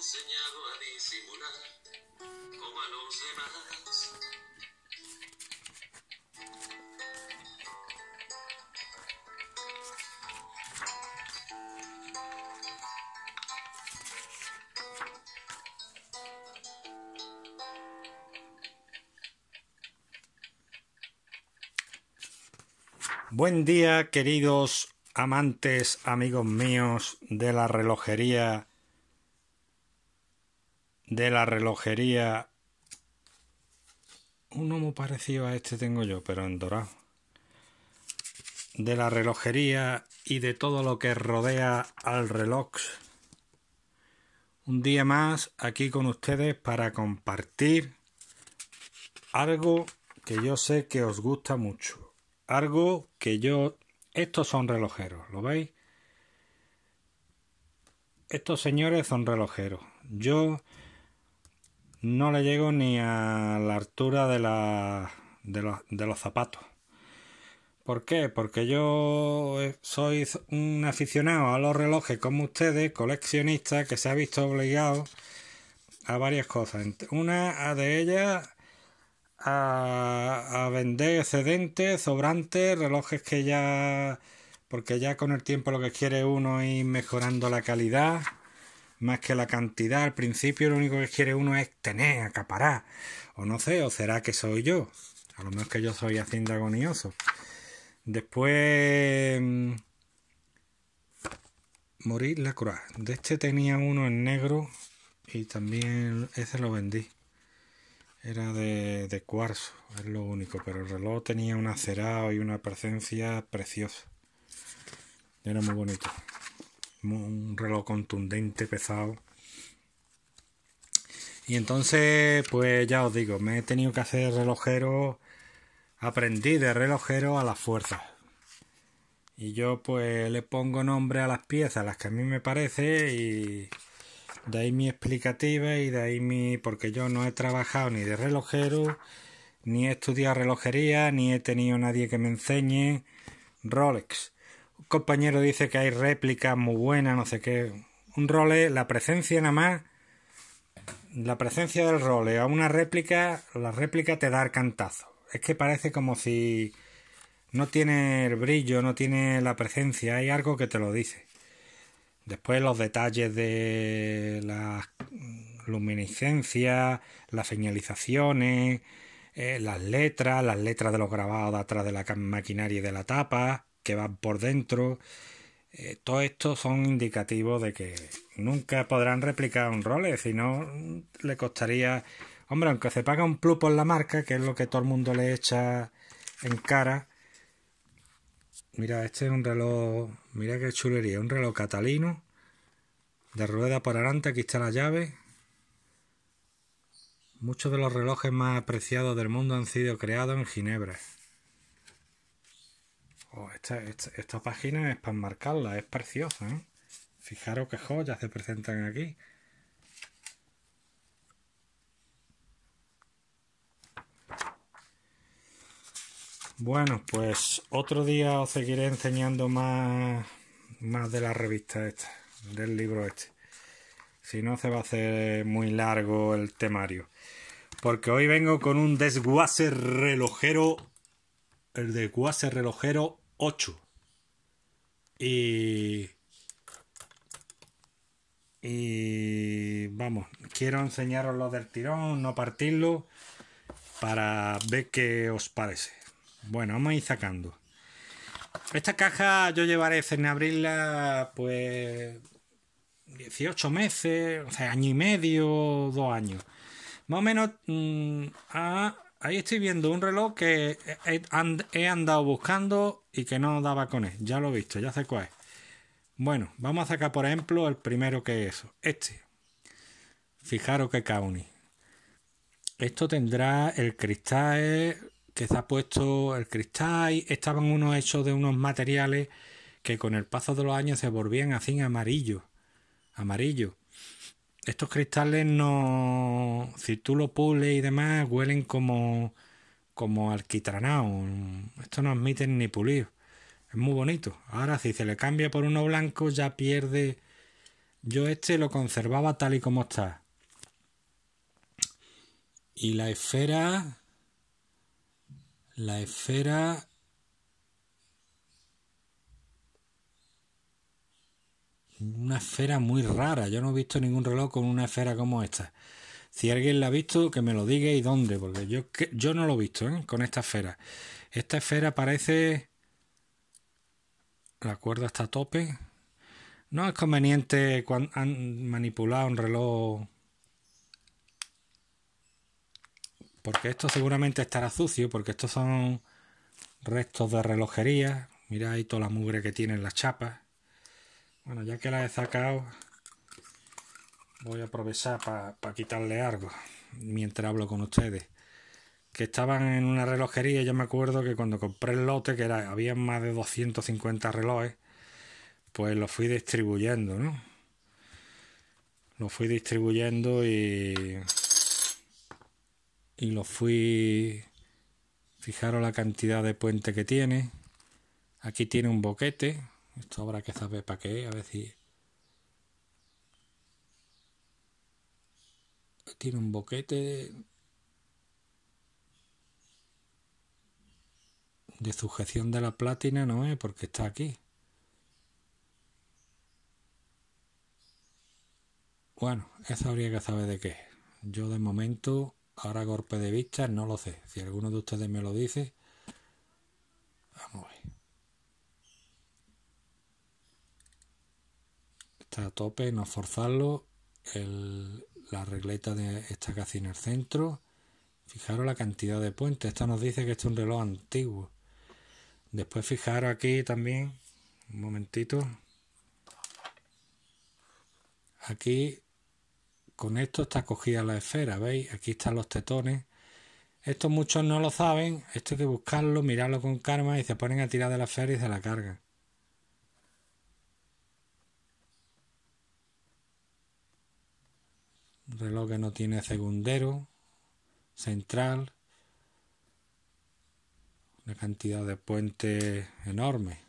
enseñado a disimular como a los demás. Buen día, queridos amantes, amigos míos de la relojería de la relojería. un muy parecido a este tengo yo, pero en dorado. De la relojería y de todo lo que rodea al reloj. Un día más aquí con ustedes para compartir algo que yo sé que os gusta mucho. Algo que yo... Estos son relojeros, ¿lo veis? Estos señores son relojeros. Yo no le llego ni a la altura de, la, de, los, zapatos. ¿Por qué? Porque yo eh, soy un aficionado a los relojes como ustedes, coleccionista, que se ha visto obligado a varias cosas. Una de ellas a, a vender excedentes, sobrantes, relojes que ya... porque ya con el tiempo lo que quiere uno es ir mejorando la calidad más que la cantidad. Al principio lo único que quiere uno es tener, acaparar. O no sé, o será que soy yo. A lo menos que yo soy haciendo agonioso. Después... Mm, morir la cruz. De este tenía uno en negro y también ese lo vendí. Era de, de cuarzo, es lo único, pero el reloj tenía un acerado y una presencia preciosa. Era muy bonito un reloj contundente, pesado. Y entonces, pues ya os digo, me he tenido que hacer relojero, aprendí de relojero a las fuerzas. Y yo pues le pongo nombre a las piezas, las que a mí me parece, y de ahí mi explicativa y de ahí mi... porque yo no he trabajado ni de relojero, ni he estudiado relojería, ni he tenido nadie que me enseñe Rolex compañero dice que hay réplicas muy buenas, no sé qué. Un role, la presencia nada más, la presencia del role a una réplica, la réplica te da el cantazo. Es que parece como si no tiene el brillo, no tiene la presencia, hay algo que te lo dice. Después los detalles de la luminiscencia, las señalizaciones, eh, las letras, las letras de los grabados atrás de la maquinaria y de la tapa que van por dentro. Eh, todo esto son indicativos de que nunca podrán replicar un Rolex, si no mm, le costaría, hombre, aunque se paga un plus por la marca, que es lo que todo el mundo le echa en cara. Mira, este es un reloj, mira qué chulería, un reloj catalino de rueda por adelante, aquí está la llave. Muchos de los relojes más apreciados del mundo han sido creados en Ginebra. Oh, esta, página es para marcarla, es preciosa. ¿eh? Fijaros qué joyas se presentan aquí. Bueno, pues otro día os seguiré enseñando más, más de la revista esta, del libro este. Si no, se va a hacer muy largo el temario. Porque hoy vengo con un desguace relojero. El desguace relojero 8. Y, vamos, quiero enseñaros lo del tirón, no partirlo, para ver qué os parece. Bueno, vamos a ir sacando. Esta caja yo llevaré en abrirla pues 18 meses, o sea, año y medio, dos años. Más o menos mm, ahí estoy viendo un reloj que he andado buscando y que no daba con él. Ya lo he visto, ya sé cuál es. Bueno, vamos a sacar por ejemplo el primero que es eso, este. Fijaros que Kauni. Esto tendrá el cristal que se ha puesto el cristal. Estaban unos hechos de unos materiales que con el paso de los años se volvían así amarillo. Amarillo estos cristales no. Si tú lo pules y demás, huelen como. como alquitranado. Esto no admiten ni pulir. Es muy bonito. Ahora, si se le cambia por uno blanco, ya pierde. Yo este lo conservaba tal y como está. Y la esfera. La esfera una esfera muy rara. Yo no he visto ningún reloj con una esfera como esta. Si alguien la ha visto, que me lo diga y dónde, porque yo, yo no lo he visto ¿eh? con esta esfera. Esta esfera parece... La cuerda está a tope. No es conveniente cuando han manipulado un reloj... Porque esto seguramente estará sucio, porque estos son restos de relojería. Mira ahí toda la mugre que tienen las chapas. Bueno, ya que la he sacado, voy a aprovechar para quitarle algo mientras hablo con ustedes. Que estaban en una relojería, yo me acuerdo que cuando compré el lote, que era, había más de 250 relojes, pues lo fui distribuyendo, ¿no? Lo fui distribuyendo y. Y lo fui. Fijaros la cantidad de puente que tiene. Aquí tiene un boquete esto habrá que saber para qué, a ver si... Tiene un boquete de sujeción de la plátina. ¿no es? Porque está aquí. Bueno, eso habría que saber de qué. Yo de momento, ahora golpe de vista, no lo sé. Si alguno de ustedes me lo dice, vamos a ver. Está a tope, no forzarlo. la regleta de, está casi en el centro. Fijaros la cantidad de puentes. Esta nos dice que este es un reloj antiguo. Después fijaros aquí también. Un momentito. Aquí con esto está cogida la esfera, ¿veis? Aquí están los tetones. Esto muchos no lo saben, esto hay que buscarlo, mirarlo con calma y se ponen a tirar de la esfera y se la cargan. Un reloj que no tiene segundero, central, una cantidad de puentes enorme.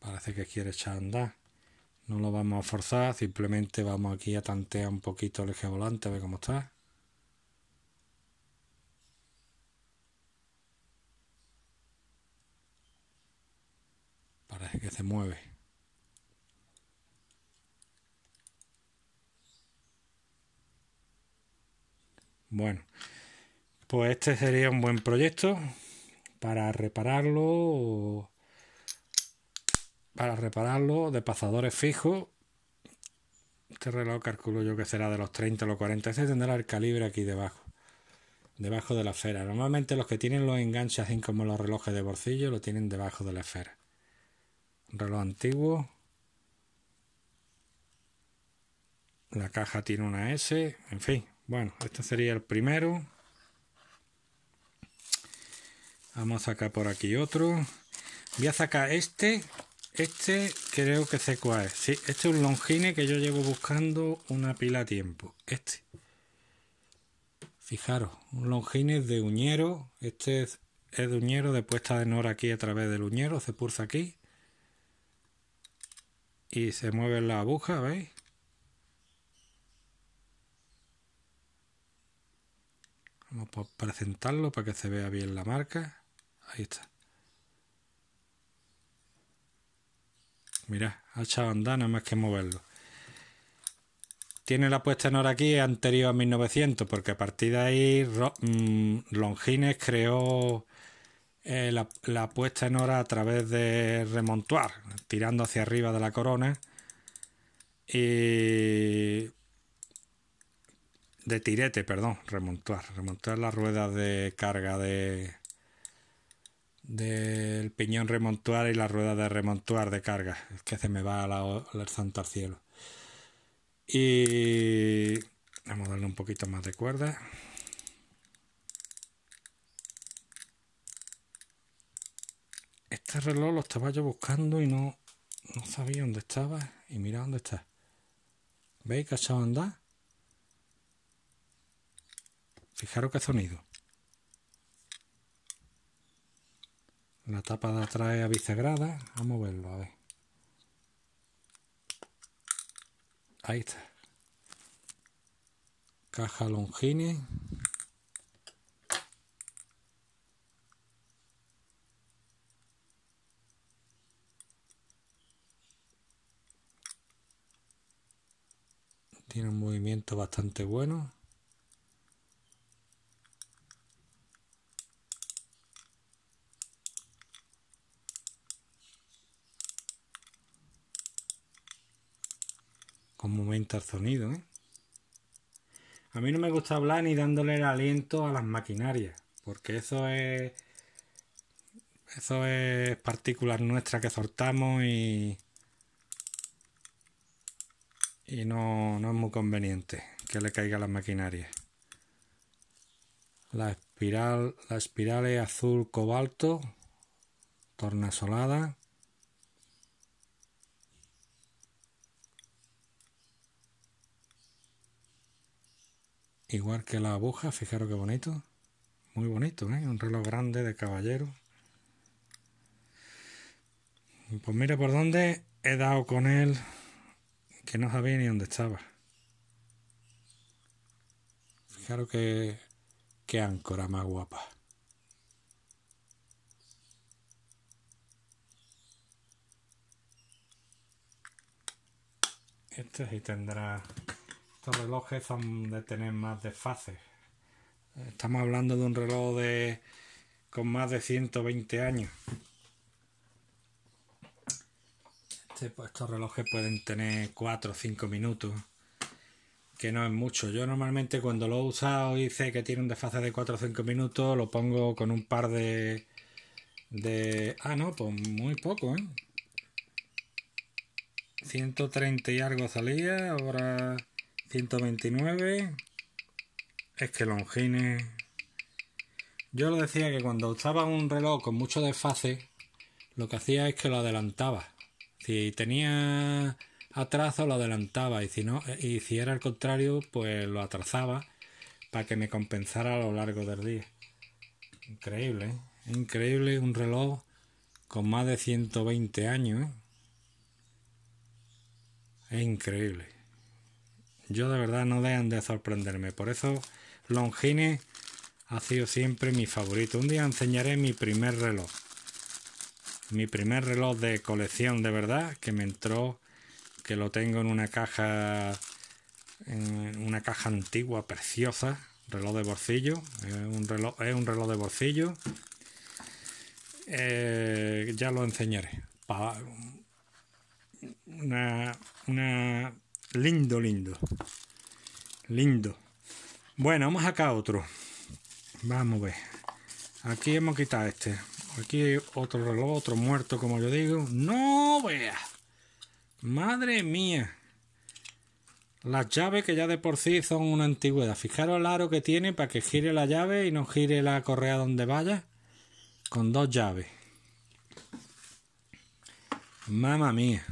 Parece que quiere echar andar. No lo vamos a forzar, simplemente vamos aquí a tantear un poquito el eje volante a ver cómo está. Parece que se mueve. Bueno, pues este sería un buen proyecto para repararlo para repararlo de pasadores fijos. Este reloj calculo yo que será de los 30 o los 40. Este tendrá el calibre aquí debajo, debajo de la esfera. Normalmente los que tienen los enganches, así como los relojes de bolsillo, lo tienen debajo de la esfera. reloj antiguo. La caja tiene una S, en fin, bueno, este sería el primero. Vamos a sacar por aquí otro. Voy a sacar este. Este creo que sé cuál es. Sí, este es un longine que yo llevo buscando una pila a tiempo. Este. Fijaros, un longines de uñero. Este es, de uñero de puesta de nor aquí a través del uñero. Se pulsa aquí. Y se mueve la aguja, ¿veis? Vamos a presentarlo para que se vea bien la marca. Ahí está. Mira, ha echado andar nada más que moverlo. Tiene la puesta en hora aquí anterior a 1900, porque a partir de ahí mm, Longines creó eh, la, puesta en hora a través de remontuar, tirando hacia arriba de la corona. Y de tirete, perdón, remontuar remontar las ruedas de carga de del piñón remontuar y las ruedas de remontuar de carga, que se me va a la, al santo al cielo. Y vamos a darle un poquito más de cuerda. Este reloj lo estaba yo buscando y no, no sabía dónde estaba. Y mira dónde está. ¿Veis que ha echado Fijaros qué sonido. La tapa de atrás es vicegrada, A moverlo, a ver. Ahí está. Caja Longines. Tiene un movimiento bastante bueno. con aumenta el sonido. ¿eh? A mí no me gusta hablar ni dándole el aliento a las maquinarias, porque eso es. Eso es partículas nuestras que soltamos y. Y no, es muy conveniente que le caiga a las maquinarias. La espiral, la espiral es azul cobalto, tornasolada. Igual que la aguja, fijaros qué bonito. Muy bonito, ¿eh? Un reloj grande de caballero. Pues mira por dónde he dado con él que no sabía ni dónde estaba. Fijaros que, que áncora más guapa. Este sí tendrá relojes son de tener más desfases. Estamos hablando de un reloj de con más de 120 años. Este, pues, estos relojes pueden tener 4 o 5 minutos, que no es mucho. Yo normalmente cuando lo he usado y sé que tiene un desfase de 4 o 5 minutos, lo pongo con un par de... de ah, no, pues muy poco, 130 ¿eh? y algo salía, ahora 129. Es que Longines. Yo lo decía que cuando usaba un reloj con mucho desfase, lo que hacía es que lo adelantaba. Si tenía atraso, lo adelantaba. Y si no, y si era al contrario, pues lo atrasaba para que me compensara a lo largo del día. Increíble, ¿eh? Increíble un reloj con más de 120 años. ¿eh? Es increíble. Yo de verdad no dejan de sorprenderme. Por eso Longines ha sido siempre mi favorito. Un día enseñaré mi primer reloj. Mi primer reloj de colección de verdad que me entró, que lo tengo en una caja, en una caja antigua, preciosa. Reloj de bolsillo. Es un reloj, es un reloj de bolsillo. Eh, ya lo enseñaré. una, una Lindo, lindo. Lindo. Bueno, vamos acá a otro. Vamos a ver. Aquí hemos quitado este. Aquí hay otro reloj, otro muerto, como yo digo. ¡No vea! ¡Madre mía! Las llaves que ya de por sí son una antigüedad. Fijaros el aro que tiene para que gire la llave y no gire la correa donde vaya. Con dos llaves. Mamma mía.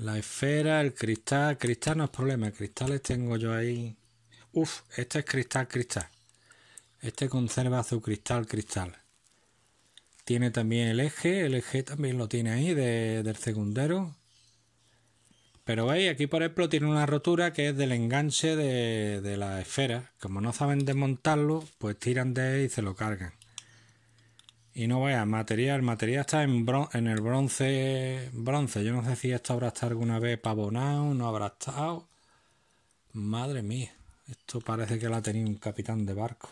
La esfera, el cristal. Cristal no es problema. Cristales tengo yo ahí. Uf, este es cristal, cristal. Este conserva su cristal, cristal. Tiene también el eje. El eje también lo tiene ahí del secundero. Pero veis, aquí por ejemplo tiene una rotura que es del enganche de, de la esfera. Como no saben desmontarlo, pues tiran de él y se lo cargan. Y no vaya, material, material está en, en el bronce, bronce. Yo no sé si esto habrá estado alguna vez pavonado, no habrá estado. Madre mía, esto parece que la tenido un capitán de barco.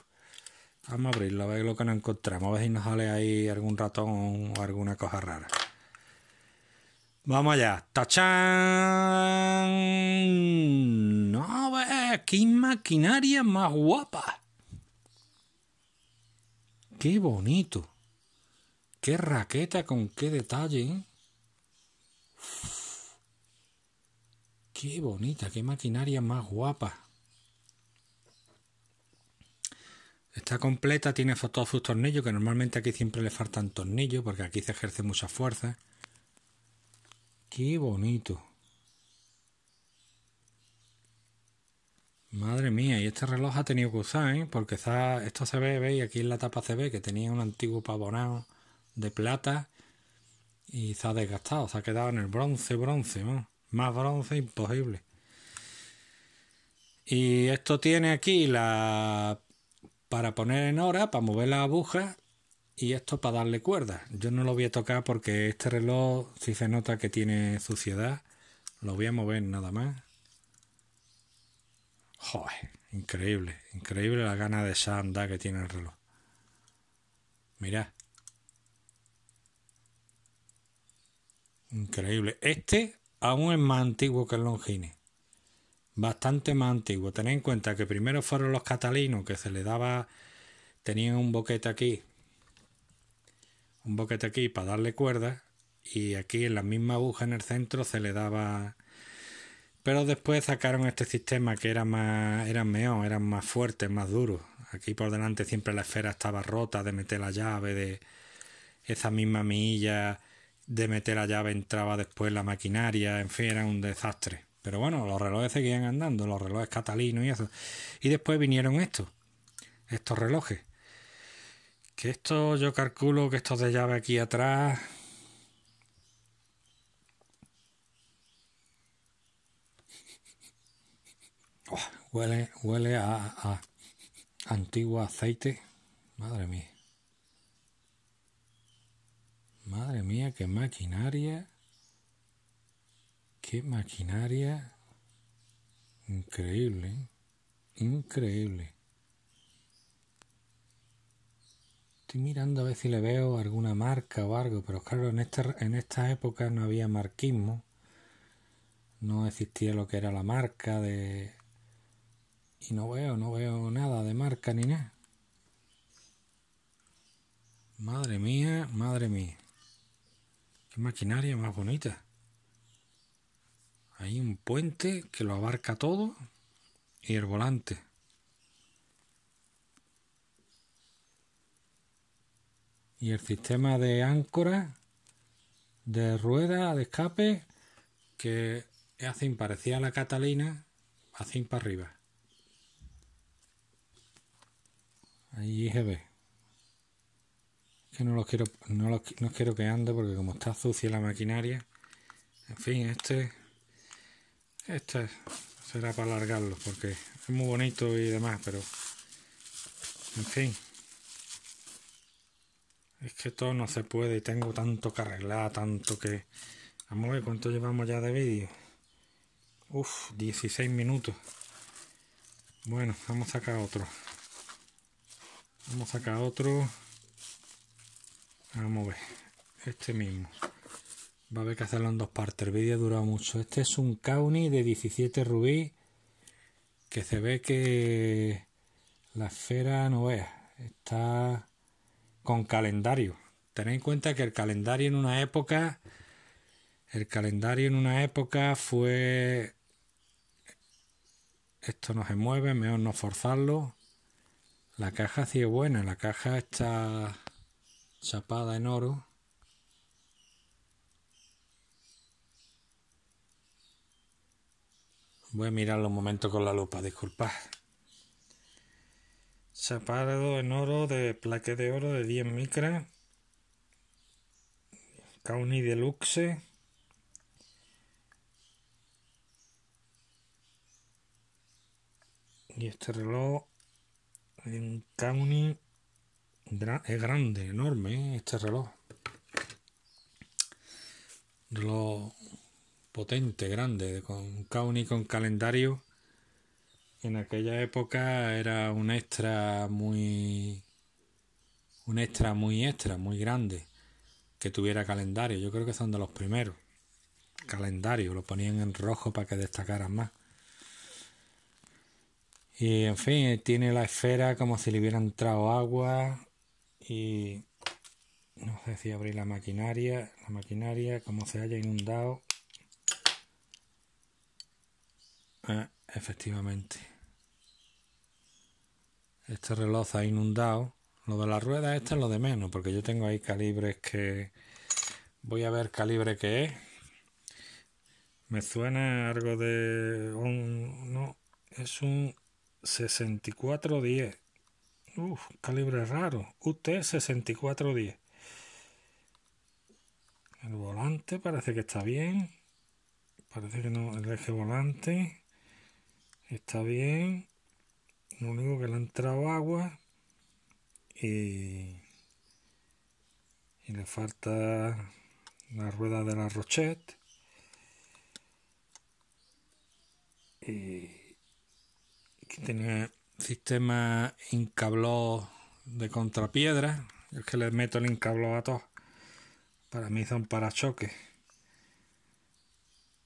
Vamos a abrirlo, a ver lo que nos encontramos, a ver si nos sale ahí algún ratón o alguna cosa rara. Vamos allá. ¡Tachán! ¡No, ves! ¡Qué maquinaria más guapa! ¡Qué bonito! Qué raqueta, con qué detalle. ¿eh? Qué bonita, qué maquinaria más guapa. Está completa, tiene todos sus tornillos, que normalmente aquí siempre le faltan tornillos, porque aquí se ejerce mucha fuerza. Qué bonito. Madre mía, y este reloj ha tenido que usar, ¿eh? porque está, esto se ve, veis, aquí en la tapa se ve que tenía un antiguo pavonado de plata y se ha desgastado, se ha quedado en el bronce, bronce, más bronce imposible. Y esto tiene aquí la para poner en hora, para mover la aguja y esto para darle cuerda. Yo no lo voy a tocar porque este reloj si se nota que tiene suciedad. Lo voy a mover nada más. Joder, increíble, increíble la gana de sanda que tiene el reloj. Mirad. Increíble. Este aún es más antiguo que el Longines. Bastante más antiguo. Tened en cuenta que primero fueron los catalinos que se le daba. Tenían un boquete aquí. Un boquete aquí para darle cuerda. Y aquí en la misma aguja en el centro se le daba. Pero después sacaron este sistema que era más. era más fuerte, más duro. Aquí por delante siempre la esfera estaba rota de meter la llave, de esa misma milla de meter la llave entraba después la maquinaria, en fin, era un desastre. Pero bueno, los relojes seguían andando, los relojes catalinos y eso. Y después vinieron estos, estos relojes. Que esto yo calculo que estos de llave aquí atrás. huele, huele a antiguo aceite. Madre mía. Madre mía, qué maquinaria. Qué maquinaria. Increíble. Increíble. Estoy mirando a ver si le veo alguna marca o algo, pero claro, en esta, en esta época no había marquismo. No existía lo que era la marca de... Y no veo, no veo nada de marca ni nada. Madre mía, madre mía maquinaria más bonita. Hay un puente que lo abarca todo y el volante. Y el sistema de áncora, de rueda, de escape, que hace parecida la Catalina, hacen para arriba. Ahí ve que no los quiero, no los, quiero que ande porque como está sucia la maquinaria. En fin, este, este será para alargarlo porque es muy bonito y demás, pero en fin. Es que todo no se puede tengo tanto que arreglar, tanto que... Vamos a ver cuánto llevamos ya de vídeo. uff 16 minutos. Bueno, vamos a sacar otro. Vamos a sacar otro. Vamos a ver. Este mismo. Va a haber que hacerlo en dos partes. El vídeo ha durado mucho. Este es un Kauni de 17 rubí. Que se ve que la esfera no es. Está con calendario. Tened en cuenta que el calendario en una época. El calendario en una época fue. Esto no se mueve, mejor no forzarlo. La caja sí es buena, la caja está chapada en oro. Voy a mirarlo un momento con la lupa, disculpad. Chapado en oro de plaque de oro de 10 micras. Kauni Deluxe. Y este reloj en Kauni es grande, enorme este reloj. Reloj potente, grande, con Kauni con calendario. En aquella época era un extra muy. Un extra muy extra, muy grande. Que tuviera calendario. Yo creo que son de los primeros. Calendario, lo ponían en rojo para que destacaran más. Y en fin, tiene la esfera como si le hubiera entrado agua y no sé si abrir la maquinaria, la maquinaria como se haya inundado. Ah, efectivamente. Este reloj ha inundado. Lo de la rueda, este es lo de menos, porque yo tengo ahí calibres que... Voy a ver calibre que es. Me suena algo de... Un... no, es un 6410 calibre raro. UT6410. El volante parece que está bien. Parece que no. El eje volante está bien. Lo único que le ha entrado agua. Y, le falta la rueda de la Rochette. Y aquí tenía sistema encabló de contrapiedra. Yo es que le meto el encabló a todos. Para mí son parachoques.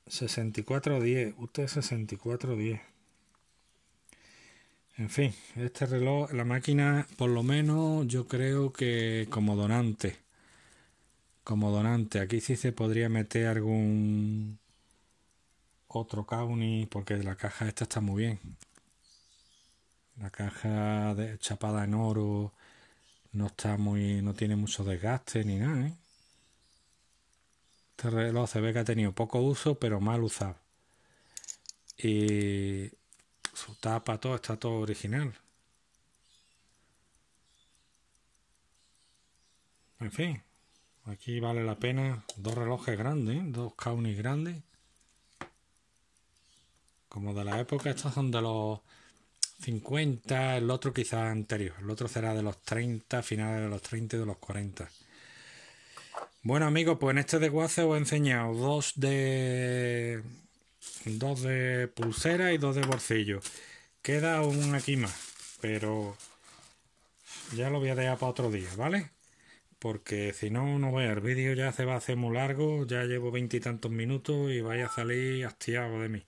6410, usted 6410. En fin, este reloj, la máquina, por lo menos yo creo que como donante. Como donante, aquí sí se podría meter algún otro Kauni, porque la caja esta está muy bien. La caja de, chapada en oro no está muy. no tiene mucho desgaste ni nada, ¿eh? Este reloj se ve que ha tenido poco uso, pero mal usado. Y su tapa, todo, está todo original. En fin, aquí vale la pena dos relojes grandes, ¿eh? dos Kaunis grandes. Como de la época, estas son de los 50, el otro quizás anterior, el otro será de los 30, finales de los 30 y de los 40. Bueno amigos, pues en este desguace os he enseñado dos de dos de pulsera y dos de bolsillo. Queda un aquí más, pero ya lo voy a dejar para otro día, ¿vale? Porque si no, no voy a. El vídeo ya se va a hacer muy largo, ya llevo veintitantos minutos y vaya a salir hastiado de mí.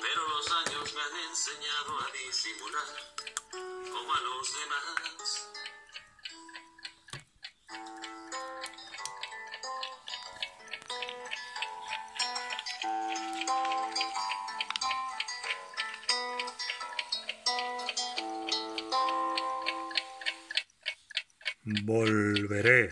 pero los años me han enseñado a disimular como a los demás. Volveré.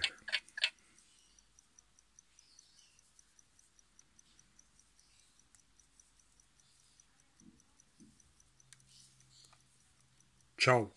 Ciao.